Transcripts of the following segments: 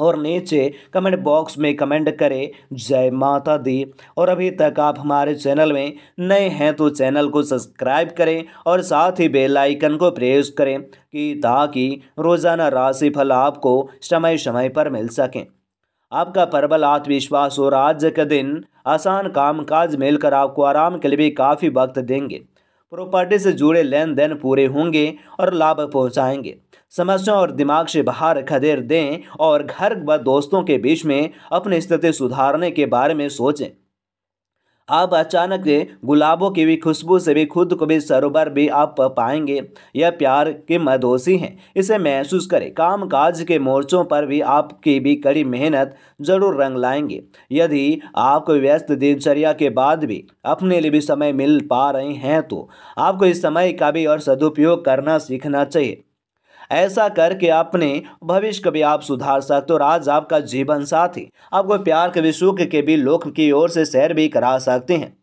और नीचे comment box में कमेंट करें जय माता दी और अभी तक आप हमारे चैनल में नए हैं तो चैनल को सब्सक्राइब करें और साथ ही बेल आइकन को प्रेस करें कि ताकि रोज़ाना राशि फल आपको समय समय पर मिल सकें आपका प्रबल आत्मविश्वास और आज के दिन आसान काम काज मिलकर आपको आराम के लिए भी काफ़ी वक्त देंगे प्रॉपर्टी से जुड़े लेन देन पूरे होंगे और लाभ पहुंचाएंगे समस्याओं और दिमाग से बाहर खदेड़ दें और घर व दोस्तों के बीच में अपनी स्थिति सुधारने के बारे में सोचें आप अचानक गुलाबों की भी खुशबू से भी खुद को भी सरोवर भी आप पाएंगे यह प्यार के मदोसी हैं इसे महसूस करें काम काज के मोर्चों पर भी आपकी भी कड़ी मेहनत जरूर रंग लाएंगे यदि आपको व्यस्त दिनचर्या के बाद भी अपने लिए भी समय मिल पा रहे हैं तो आपको इस समय का भी और सदुपयोग करना सीखना चाहिए ऐसा करके अपने भविष्य का भी आप सुधार सकते हो और आज आपका जीवन साथी आपको प्यार के भी सुख के भी लोक की ओर से सैर भी करा सकते हैं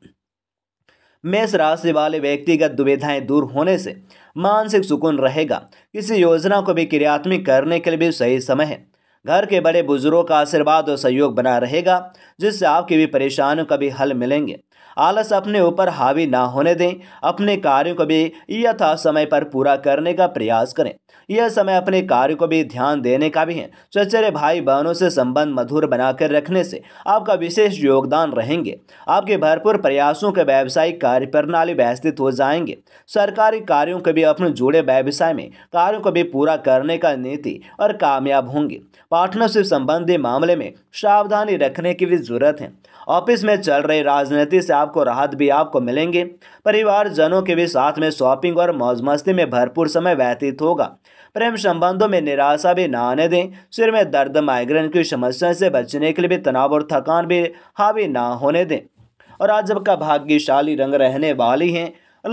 मेष राशि वाले व्यक्तिगत दुविधाएं दूर होने से मानसिक सुकून रहेगा किसी योजना को भी क्रियात्मक करने के लिए भी सही समय है घर के बड़े बुजुर्गों का आशीर्वाद और सहयोग बना रहेगा जिससे आपकी भी परेशानियों का भी हल मिलेंगे आलस अपने ऊपर हावी ना होने दें अपने कार्यों को भी यथा समय पर पूरा करने का प्रयास करें यह समय अपने कार्य को भी ध्यान देने का भी है चचेरे भाई बहनों से संबंध मधुर बनाकर रखने से आपका विशेष योगदान रहेंगे आपके भरपूर प्रयासों के व्यावसायिक कार्य प्रणाली व्यवस्थित हो जाएंगे सरकारी कार्यों को भी अपने जुड़े व्यवसाय में कार्यों को भी पूरा करने का नीति और कामयाब होंगे पार्टनरशिप संबंधी मामले में सावधानी रखने की भी जरूरत है ऑफिस में चल रहे राजनीति से आपको राहत भी आपको मिलेंगे परिवार जनों के भी साथ में शॉपिंग और मौज मस्ती में भरपूर समय व्यतीत होगा प्रेम संबंधों में निराशा भी ना आने दें सिर में दर्द माइग्रेन की समस्या से बचने के लिए भी तनाव और थकान भी हावी ना होने दें और आज का भाग्यशाली रंग रहने वाली हैं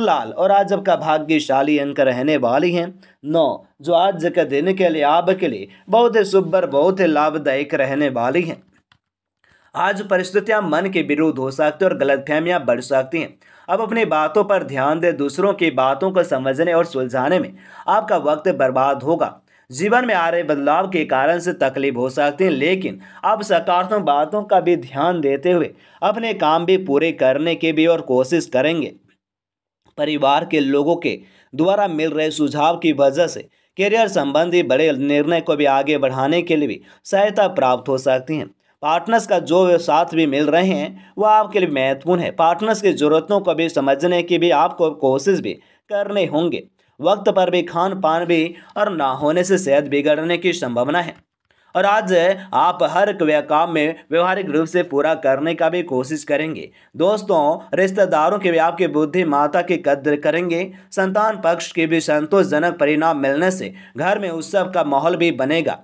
लाल और आज का भाग्यशाली अंक रहने वाली हैं नौ जो आज के दिन के लिए आपके लिए बहुत ही शुभ और बहुत ही लाभदायक रहने वाली हैं आज परिस्थितियाँ मन के विरुद्ध हो सकती है और गलतफहमियाँ बढ़ सकती हैं अब अपनी बातों पर ध्यान दें दूसरों की बातों को समझने और सुलझाने में आपका वक्त बर्बाद होगा जीवन में आ रहे बदलाव के कारण से तकलीफ हो सकती है लेकिन आप सकारात्मक बातों का भी ध्यान देते हुए अपने काम भी पूरे करने की भी और कोशिश करेंगे परिवार के लोगों के द्वारा मिल रहे सुझाव की वजह से करियर संबंधी बड़े निर्णय को भी आगे बढ़ाने के लिए भी सहायता प्राप्त हो सकती हैं पार्टनर्स का जो साथ भी मिल रहे हैं वह आपके लिए महत्वपूर्ण है पार्टनर्स की ज़रूरतों को भी समझने की भी आपको कोशिश भी करने होंगे वक्त पर भी खान पान भी और ना होने से सेहत बिगड़ने की संभावना है और आज आप हर काम में व्यवहारिक रूप से पूरा करने का भी कोशिश करेंगे दोस्तों रिश्तेदारों के भी आपकी बुद्धि माता की कद्र करेंगे संतान पक्ष के भी संतोषजनक परिणाम मिलने से घर में उत्सव का माहौल भी बनेगा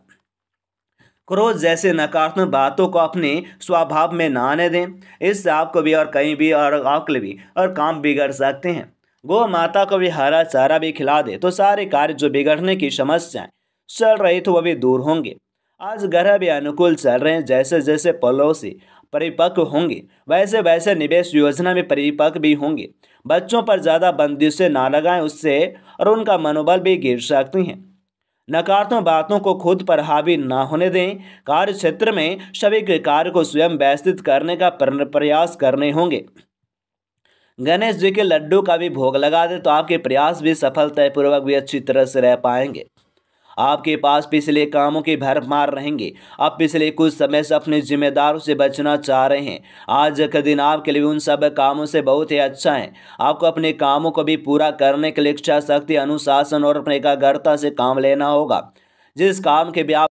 क्रोध जैसे नकारात्मक बातों को अपने स्वभाव में ना आने दें इससे आपको भी और कहीं भी और अकल भी और काम बिगड़ सकते हैं गो माता को भी हरा चारा भी खिला दे तो सारे कार्य जो बिगड़ने की समस्याएं चल रही थी वह भी दूर होंगे आज ग्रह भी अनुकूल चल रहे हैं जैसे जैसे पड़ोसी परिपक्व होंगे वैसे वैसे निवेश योजना में परिपक्व भी होंगे बच्चों पर ज़्यादा बंदिशें ना लगाएं उससे और उनका मनोबल भी गिर सकती हैं नकारात्मक बातों को खुद पर हावी ना होने दें कार्य क्षेत्र में सभी के कार्य को स्वयं व्यवस्थित करने का प्रयास करने होंगे गणेश जी के लड्डू का भी भोग लगा दें तो आपके प्रयास भी सफलतापूर्वक भी अच्छी तरह से रह पाएंगे आपके पास पिछले कामों के भरमार रहेंगे आप पिछले कुछ समय से अपने जिम्मेदारों से बचना चाह रहे हैं आज का दिन आपके लिए उन सब कामों से बहुत ही अच्छा है आपको अपने कामों को भी पूरा करने के लिए इच्छा शक्ति अनुशासन और अपने एकाग्रता से काम लेना होगा जिस काम के भी आप